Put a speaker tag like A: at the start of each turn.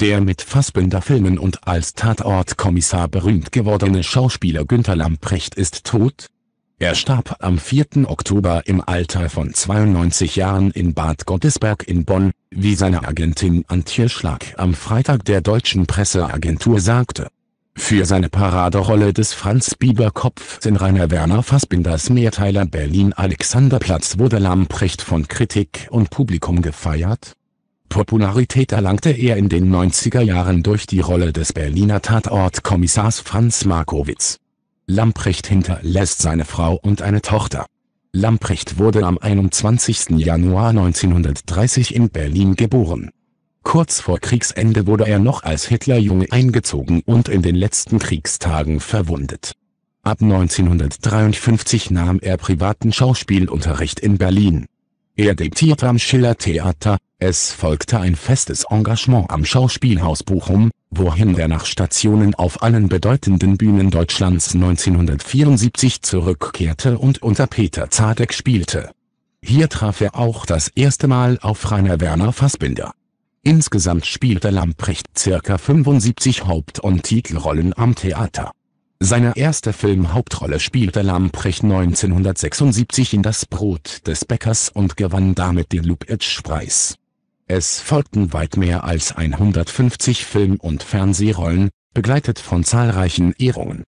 A: Der mit Fassbinder-Filmen und als Tatortkommissar berühmt gewordene Schauspieler Günter Lamprecht ist tot. Er starb am 4. Oktober im Alter von 92 Jahren in Bad Gottesberg in Bonn, wie seine Agentin Antje Schlag am Freitag der deutschen Presseagentur sagte. Für seine Paraderolle des Franz Bieberkopf in Rainer Werner Fassbinders Mehrteiler Berlin Alexanderplatz wurde Lamprecht von Kritik und Publikum gefeiert. Popularität erlangte er in den 90er Jahren durch die Rolle des Berliner Tatortkommissars Franz Markowitz. Lamprecht hinterlässt seine Frau und eine Tochter. Lamprecht wurde am 21. Januar 1930 in Berlin geboren. Kurz vor Kriegsende wurde er noch als Hitlerjunge eingezogen und in den letzten Kriegstagen verwundet. Ab 1953 nahm er privaten Schauspielunterricht in Berlin. Er debütierte am Schiller Theater, es folgte ein festes Engagement am Schauspielhaus Bochum, wohin er nach Stationen auf allen bedeutenden Bühnen Deutschlands 1974 zurückkehrte und unter Peter Zadek spielte. Hier traf er auch das erste Mal auf Rainer Werner Fassbinder. Insgesamt spielte Lamprecht circa 75 Haupt- und Titelrollen am Theater. Seine erste Filmhauptrolle spielte Lamprecht 1976 in Das Brot des Bäckers und gewann damit den Lubitsch-Preis. Es folgten weit mehr als 150 Film- und Fernsehrollen, begleitet von zahlreichen Ehrungen